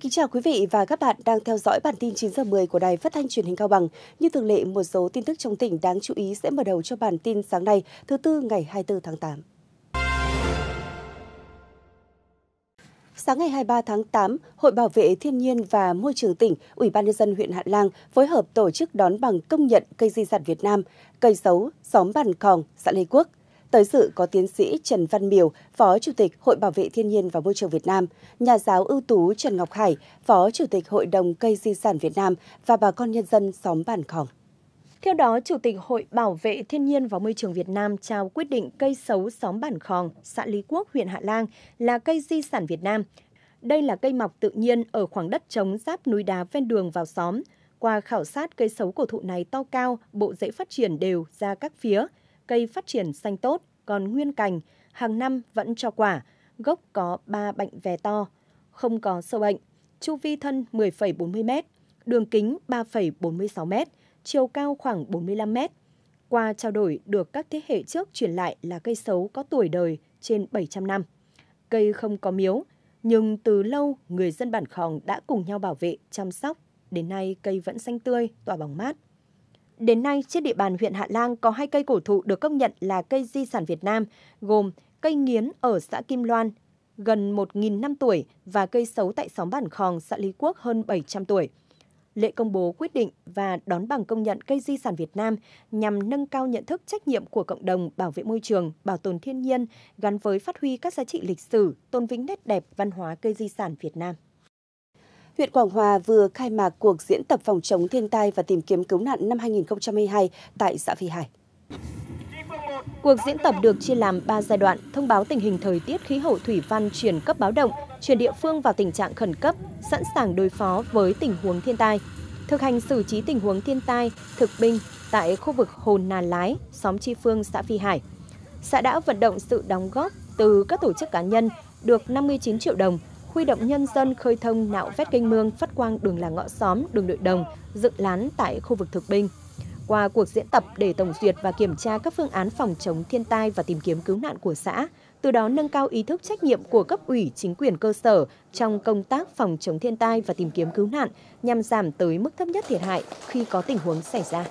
kính chào quý vị và các bạn đang theo dõi bản tin 9 giờ 10 của Đài Phát thanh Truyền hình Cao Bằng. Như thường lệ, một số tin tức trong tỉnh đáng chú ý sẽ mở đầu cho bản tin sáng nay, thứ tư ngày 24 tháng 8. Sáng ngày 23 tháng 8, Hội Bảo vệ Thiên nhiên và Môi trường tỉnh, Ủy ban nhân dân huyện Hạ Lang phối hợp tổ chức đón bằng công nhận cây di sản Việt Nam, cây xấu xóm Bản Khòng, xã Lê Quốc. Tới dự có tiến sĩ Trần Văn Miều, Phó Chủ tịch Hội Bảo vệ Thiên nhiên và Môi trường Việt Nam, nhà giáo ưu tú Trần Ngọc Hải, Phó Chủ tịch Hội đồng Cây Di sản Việt Nam và bà con nhân dân xóm Bản Khỏng. Theo đó, Chủ tịch Hội Bảo vệ Thiên nhiên và Môi trường Việt Nam trao quyết định cây xấu xóm Bản Khòng, xã Lý Quốc, huyện Hạ Lang là cây di sản Việt Nam. Đây là cây mọc tự nhiên ở khoảng đất trống giáp núi đá ven đường vào xóm. Qua khảo sát, cây xấu cổ thụ này to cao, bộ rễ phát triển đều ra các phía, cây phát triển xanh tốt còn nguyên cành, hàng năm vẫn cho quả, gốc có 3 bệnh vè to, không có sâu bệnh, chu vi thân 10,40 m, đường kính 3,46 m, chiều cao khoảng 45 m. Qua trao đổi được các thế hệ trước truyền lại là cây xấu có tuổi đời trên 700 năm. Cây không có miếu, nhưng từ lâu người dân bản khòng đã cùng nhau bảo vệ, chăm sóc. Đến nay cây vẫn xanh tươi, tỏa bóng mát. Đến nay, trên địa bàn huyện Hạ Lang có hai cây cổ thụ được công nhận là cây di sản Việt Nam, gồm cây nghiến ở xã Kim Loan, gần 1.000 năm tuổi và cây sấu tại xóm Bản Khòng, xã Lý Quốc hơn 700 tuổi. Lễ công bố quyết định và đón bằng công nhận cây di sản Việt Nam nhằm nâng cao nhận thức trách nhiệm của cộng đồng bảo vệ môi trường, bảo tồn thiên nhiên, gắn với phát huy các giá trị lịch sử, tôn vinh nét đẹp văn hóa cây di sản Việt Nam huyện Quảng Hòa vừa khai mạc cuộc diễn tập phòng chống thiên tai và tìm kiếm cứu nạn năm 2022 tại xã Phi Hải. Cuộc diễn tập được chia làm 3 giai đoạn, thông báo tình hình thời tiết khí hậu thủy văn chuyển cấp báo động, chuyển địa phương vào tình trạng khẩn cấp, sẵn sàng đối phó với tình huống thiên tai. Thực hành xử trí tình huống thiên tai, thực binh tại khu vực Hồn Nà Lái, xóm Chi Phương, xã Phi Hải. Xã đã vận động sự đóng góp từ các tổ chức cá nhân được 59 triệu đồng huy động nhân dân khơi thông nạo vét kênh mương phát quang đường làng ngõ xóm, đường nội đồng, dựng lán tại khu vực thực binh. Qua cuộc diễn tập để tổng duyệt và kiểm tra các phương án phòng chống thiên tai và tìm kiếm cứu nạn của xã, từ đó nâng cao ý thức trách nhiệm của cấp ủy chính quyền cơ sở trong công tác phòng chống thiên tai và tìm kiếm cứu nạn nhằm giảm tới mức thấp nhất thiệt hại khi có tình huống xảy ra.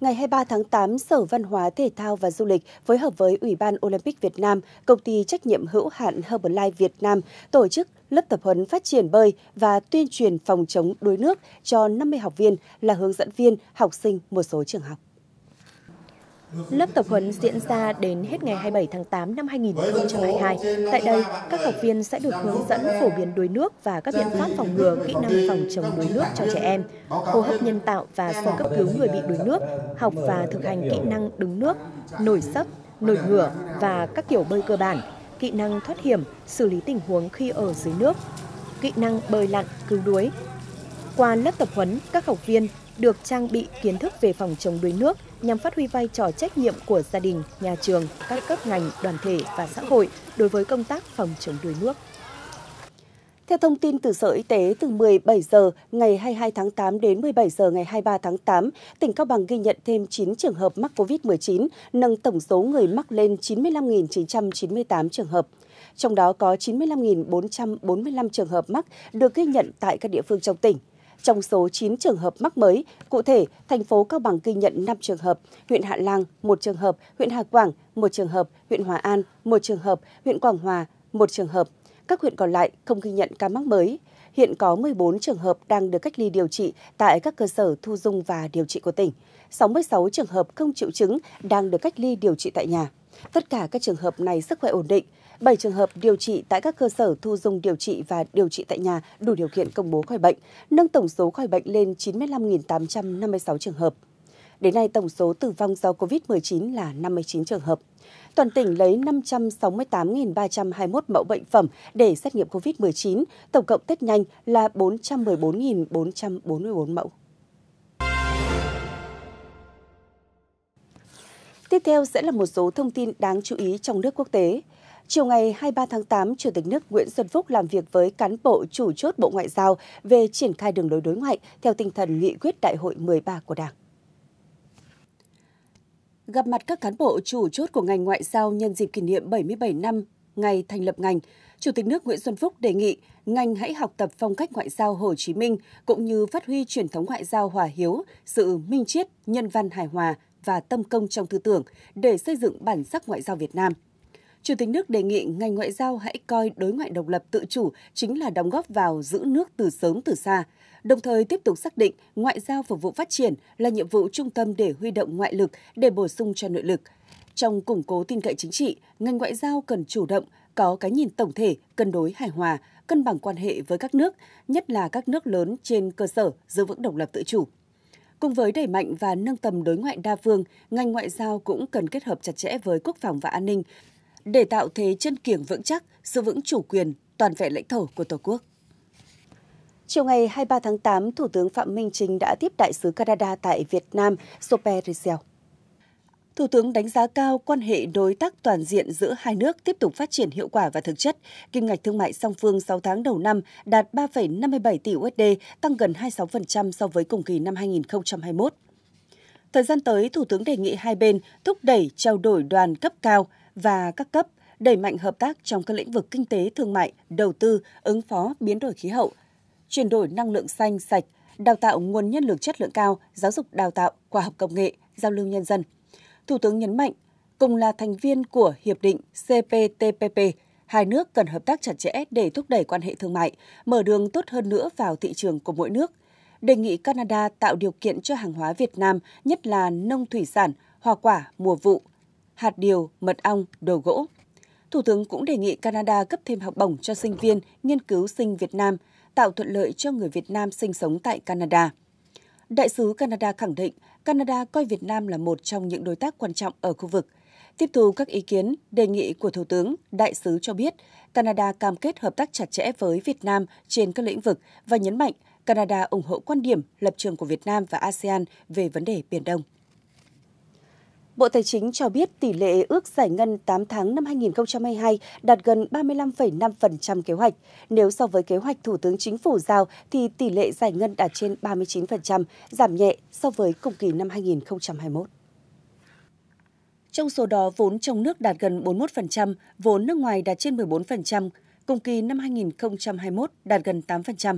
Ngày 23 tháng 8, Sở Văn hóa, Thể thao và Du lịch phối hợp với Ủy ban Olympic Việt Nam, Công ty trách nhiệm hữu hạn Herbalife Việt Nam tổ chức lớp tập huấn phát triển bơi và tuyên truyền phòng chống đuối nước cho 50 học viên là hướng dẫn viên, học sinh một số trường học. Lớp tập huấn diễn ra đến hết ngày 27 tháng 8 năm 2022. Tại đây, các học viên sẽ được hướng dẫn phổ biến đuối nước và các biện pháp phòng ngừa, kỹ năng phòng chống đuối nước cho trẻ em, hô hấp nhân tạo và sơ cấp cứu người bị đuối nước, học và thực hành kỹ năng đứng nước, nổi sấp, nổi ngửa và các kiểu bơi cơ bản, kỹ năng thoát hiểm, xử lý tình huống khi ở dưới nước, kỹ năng bơi lặn, cứu đuối. Qua lớp tập huấn, các học viên được trang bị kiến thức về phòng chống đuối nước, nhằm phát huy vai trò trách nhiệm của gia đình, nhà trường, các cấp ngành, đoàn thể và xã hội đối với công tác phòng chống đuối nước. Theo thông tin từ Sở Y tế, từ 17 giờ ngày 22 tháng 8 đến 17 giờ ngày 23 tháng 8, tỉnh Cao Bằng ghi nhận thêm 9 trường hợp mắc COVID-19, nâng tổng số người mắc lên 95.998 trường hợp. Trong đó có 95.445 trường hợp mắc được ghi nhận tại các địa phương trong tỉnh. Trong số 9 trường hợp mắc mới, cụ thể, thành phố Cao Bằng ghi nhận 5 trường hợp, huyện Hạ Lang 1 trường hợp, huyện Hà Quảng 1 trường hợp, huyện Hòa An 1 trường hợp, huyện Quảng Hòa 1 trường hợp. Các huyện còn lại không ghi nhận ca mắc mới. Hiện có 14 trường hợp đang được cách ly điều trị tại các cơ sở thu dung và điều trị của tỉnh. 66 trường hợp không triệu chứng đang được cách ly điều trị tại nhà. Tất cả các trường hợp này sức khỏe ổn định, 7 trường hợp điều trị tại các cơ sở thu dung điều trị và điều trị tại nhà đủ điều kiện công bố khỏi bệnh, nâng tổng số khỏi bệnh lên 95.856 trường hợp. Đến nay, tổng số tử vong do COVID-19 là 59 trường hợp. Toàn tỉnh lấy 568.321 mẫu bệnh phẩm để xét nghiệm COVID-19, tổng cộng tết nhanh là 414.444 mẫu. Tiếp theo sẽ là một số thông tin đáng chú ý trong nước quốc tế. Chiều ngày 23 tháng 8, Chủ tịch nước Nguyễn Xuân Phúc làm việc với cán bộ chủ chốt Bộ Ngoại giao về triển khai đường lối đối ngoại theo tinh thần nghị quyết Đại hội 13 của Đảng gặp mặt các cán bộ chủ chốt của ngành ngoại giao nhân dịp kỷ niệm 77 năm ngày thành lập ngành, Chủ tịch nước Nguyễn Xuân Phúc đề nghị ngành hãy học tập phong cách ngoại giao Hồ Chí Minh cũng như phát huy truyền thống ngoại giao hòa hiếu, sự minh triết, nhân văn hài hòa và tâm công trong tư tưởng để xây dựng bản sắc ngoại giao Việt Nam – Chủ tịch nước đề nghị ngành ngoại giao hãy coi đối ngoại độc lập tự chủ chính là đóng góp vào giữ nước từ sớm từ xa, đồng thời tiếp tục xác định ngoại giao phục vụ phát triển là nhiệm vụ trung tâm để huy động ngoại lực để bổ sung cho nội lực. Trong củng cố tin cậy chính trị, ngành ngoại giao cần chủ động, có cái nhìn tổng thể, cân đối hài hòa, cân bằng quan hệ với các nước, nhất là các nước lớn trên cơ sở giữ vững độc lập tự chủ. Cùng với đẩy mạnh và nâng tầm đối ngoại đa phương, ngành ngoại giao cũng cần kết hợp chặt chẽ với quốc phòng và an ninh, để tạo thế chân kiềng vững chắc, giữ vững chủ quyền, toàn vẹn lãnh thổ của Tổ quốc. Chiều ngày 23 tháng 8, Thủ tướng Phạm Minh Chính đã tiếp đại sứ Canada tại Việt Nam, Sope Rizel. Thủ tướng đánh giá cao quan hệ đối tác toàn diện giữa hai nước tiếp tục phát triển hiệu quả và thực chất. Kim ngạch thương mại song phương 6 tháng đầu năm đạt 3,57 tỷ USD, tăng gần 26% so với cùng kỳ năm 2021. Thời gian tới, Thủ tướng đề nghị hai bên thúc đẩy trao đổi đoàn cấp cao – và các cấp đẩy mạnh hợp tác trong các lĩnh vực kinh tế, thương mại, đầu tư, ứng phó biến đổi khí hậu, chuyển đổi năng lượng xanh sạch, đào tạo nguồn nhân lực chất lượng cao, giáo dục đào tạo, khoa học công nghệ, giao lưu nhân dân. Thủ tướng nhấn mạnh, cùng là thành viên của hiệp định CPTPP, hai nước cần hợp tác chặt chẽ để thúc đẩy quan hệ thương mại, mở đường tốt hơn nữa vào thị trường của mỗi nước. Đề nghị Canada tạo điều kiện cho hàng hóa Việt Nam, nhất là nông thủy sản, hoa quả, mùa vụ, hạt điều, mật ong, đồ gỗ. Thủ tướng cũng đề nghị Canada cấp thêm học bổng cho sinh viên nghiên cứu sinh Việt Nam, tạo thuận lợi cho người Việt Nam sinh sống tại Canada. Đại sứ Canada khẳng định Canada coi Việt Nam là một trong những đối tác quan trọng ở khu vực. Tiếp thu các ý kiến, đề nghị của Thủ tướng, đại sứ cho biết Canada cam kết hợp tác chặt chẽ với Việt Nam trên các lĩnh vực và nhấn mạnh Canada ủng hộ quan điểm, lập trường của Việt Nam và ASEAN về vấn đề Biển Đông. Bộ Tài chính cho biết tỷ lệ ước giải ngân 8 tháng năm 2022 đạt gần 35,5% kế hoạch. Nếu so với kế hoạch Thủ tướng Chính phủ giao thì tỷ lệ giải ngân đạt trên 39%, giảm nhẹ so với cùng kỳ năm 2021. Trong số đó, vốn trong nước đạt gần 41%, vốn nước ngoài đạt trên 14%, cùng kỳ năm 2021 đạt gần 8%.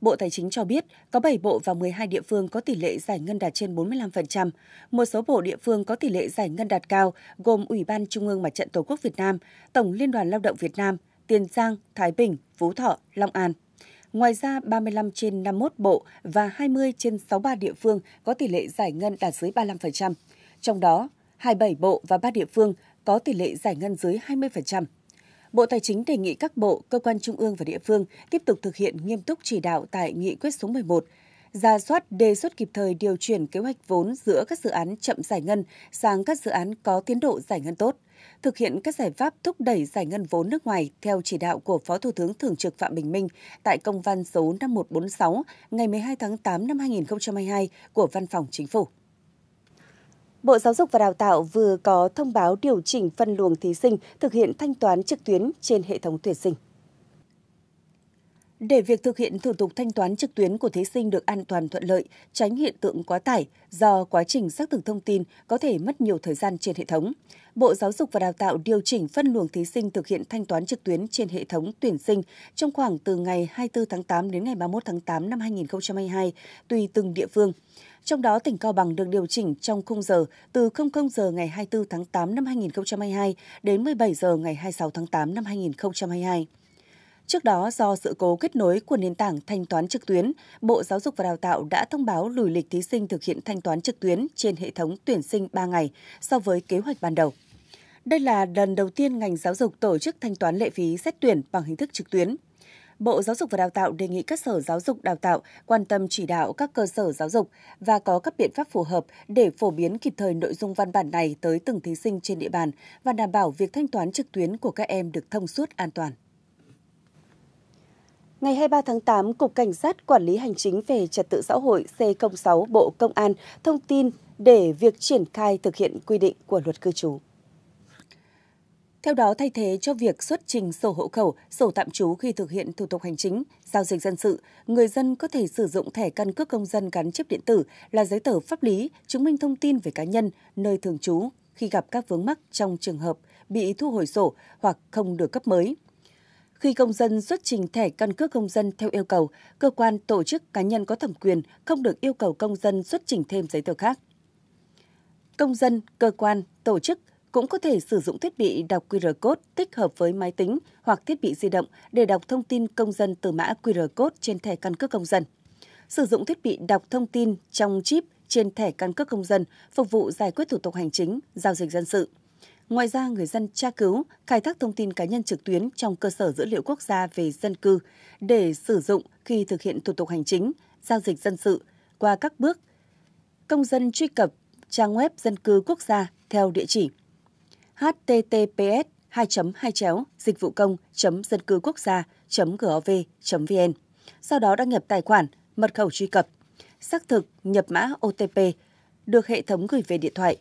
Bộ Tài chính cho biết có 7 bộ và 12 địa phương có tỷ lệ giải ngân đạt trên 45%. Một số bộ địa phương có tỷ lệ giải ngân đạt cao gồm Ủy ban Trung ương Mặt trận Tổ quốc Việt Nam, Tổng Liên đoàn Lao động Việt Nam, Tiền Giang, Thái Bình, Phú Thọ, Long An. Ngoài ra, 35 trên 51 bộ và 20 trên 63 địa phương có tỷ lệ giải ngân đạt dưới 35%. Trong đó, 27 bộ và 3 địa phương có tỷ lệ giải ngân dưới 20%. Bộ Tài chính đề nghị các bộ, cơ quan trung ương và địa phương tiếp tục thực hiện nghiêm túc chỉ đạo tại nghị quyết số 11, ra soát đề xuất kịp thời điều chuyển kế hoạch vốn giữa các dự án chậm giải ngân sang các dự án có tiến độ giải ngân tốt, thực hiện các giải pháp thúc đẩy giải ngân vốn nước ngoài theo chỉ đạo của Phó Thủ tướng Thường trực Phạm Bình Minh tại công văn số 5146 ngày 12 tháng 8 năm 2022 của Văn phòng Chính phủ. Bộ Giáo dục và Đào tạo vừa có thông báo điều chỉnh phân luồng thí sinh thực hiện thanh toán trực tuyến trên hệ thống tuyển sinh. Để việc thực hiện thủ tục thanh toán trực tuyến của thí sinh được an toàn thuận lợi, tránh hiện tượng quá tải do quá trình xác thực thông tin có thể mất nhiều thời gian trên hệ thống, Bộ Giáo dục và Đào tạo điều chỉnh phân luồng thí sinh thực hiện thanh toán trực tuyến trên hệ thống tuyển sinh trong khoảng từ ngày 24 tháng 8 đến ngày 31 tháng 8 năm 2022, tùy từng địa phương. Trong đó, tỉnh Cao Bằng được điều chỉnh trong khung giờ từ 00 giờ ngày 24 tháng 8 năm 2022 đến 17 giờ ngày 26 tháng 8 năm 2022. Trước đó, do sự cố kết nối của nền tảng thanh toán trực tuyến, Bộ Giáo dục và Đào tạo đã thông báo lùi lịch thí sinh thực hiện thanh toán trực tuyến trên hệ thống tuyển sinh 3 ngày so với kế hoạch ban đầu. Đây là lần đầu tiên ngành giáo dục tổ chức thanh toán lệ phí xét tuyển bằng hình thức trực tuyến. Bộ Giáo dục và Đào tạo đề nghị các sở giáo dục đào tạo quan tâm chỉ đạo các cơ sở giáo dục và có các biện pháp phù hợp để phổ biến kịp thời nội dung văn bản này tới từng thí sinh trên địa bàn và đảm bảo việc thanh toán trực tuyến của các em được thông suốt an toàn. Ngày 23 tháng 8, Cục Cảnh sát Quản lý Hành chính về Trật tự xã hội C06 Bộ Công an thông tin để việc triển khai thực hiện quy định của luật cư trú. Theo đó, thay thế cho việc xuất trình sổ hộ khẩu, sổ tạm trú khi thực hiện thủ tục hành chính, giao dịch dân sự, người dân có thể sử dụng thẻ căn cước công dân gắn chip điện tử là giấy tờ pháp lý chứng minh thông tin về cá nhân, nơi thường trú khi gặp các vướng mắc trong trường hợp bị thu hồi sổ hoặc không được cấp mới. Khi công dân xuất trình thẻ căn cước công dân theo yêu cầu, cơ quan tổ chức cá nhân có thẩm quyền không được yêu cầu công dân xuất trình thêm giấy tờ khác. Công dân, cơ quan, tổ chức cũng có thể sử dụng thiết bị đọc QR code tích hợp với máy tính hoặc thiết bị di động để đọc thông tin công dân từ mã QR code trên thẻ căn cước công dân. Sử dụng thiết bị đọc thông tin trong chip trên thẻ căn cước công dân phục vụ giải quyết thủ tục hành chính, giao dịch dân sự. Ngoài ra, người dân tra cứu, khai thác thông tin cá nhân trực tuyến trong cơ sở dữ liệu quốc gia về dân cư để sử dụng khi thực hiện thủ tục hành chính, giao dịch dân sự qua các bước. Công dân truy cập trang web dân cư quốc gia theo địa chỉ https 2 2 chéo dịch vụ công dân cư quốc gia gov vn sau đó đăng nhập tài khoản mật khẩu truy cập xác thực nhập mã otp được hệ thống gửi về điện thoại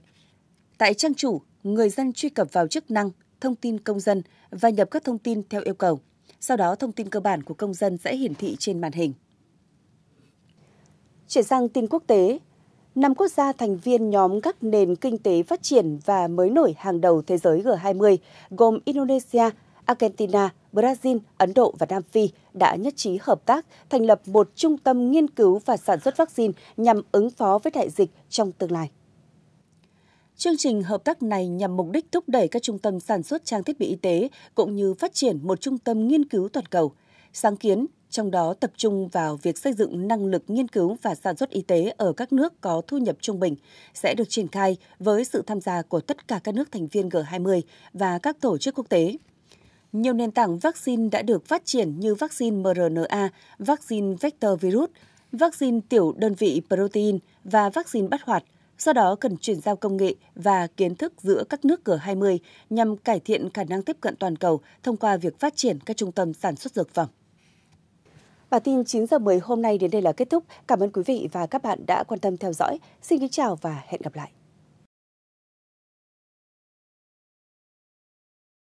tại trang chủ người dân truy cập vào chức năng, thông tin công dân và nhập các thông tin theo yêu cầu. Sau đó, thông tin cơ bản của công dân sẽ hiển thị trên màn hình. Chuyển sang tin quốc tế, năm quốc gia thành viên nhóm các nền kinh tế phát triển và mới nổi hàng đầu thế giới G20 gồm Indonesia, Argentina, Brazil, Ấn Độ và Nam Phi đã nhất trí hợp tác thành lập một trung tâm nghiên cứu và sản xuất vaccine nhằm ứng phó với đại dịch trong tương lai. Chương trình hợp tác này nhằm mục đích thúc đẩy các trung tâm sản xuất trang thiết bị y tế cũng như phát triển một trung tâm nghiên cứu toàn cầu. Sáng kiến trong đó tập trung vào việc xây dựng năng lực nghiên cứu và sản xuất y tế ở các nước có thu nhập trung bình sẽ được triển khai với sự tham gia của tất cả các nước thành viên G20 và các tổ chức quốc tế. Nhiều nền tảng vaccine đã được phát triển như vaccine mRNA, vaccine vector virus, vaccine tiểu đơn vị protein và vaccine bắt hoạt – do đó cần chuyển giao công nghệ và kiến thức giữa các nước G20 nhằm cải thiện khả năng tiếp cận toàn cầu thông qua việc phát triển các trung tâm sản xuất dược phẩm. Bản tin 9 giờ 10 hôm nay đến đây là kết thúc. Cảm ơn quý vị và các bạn đã quan tâm theo dõi. Xin kính chào và hẹn gặp lại.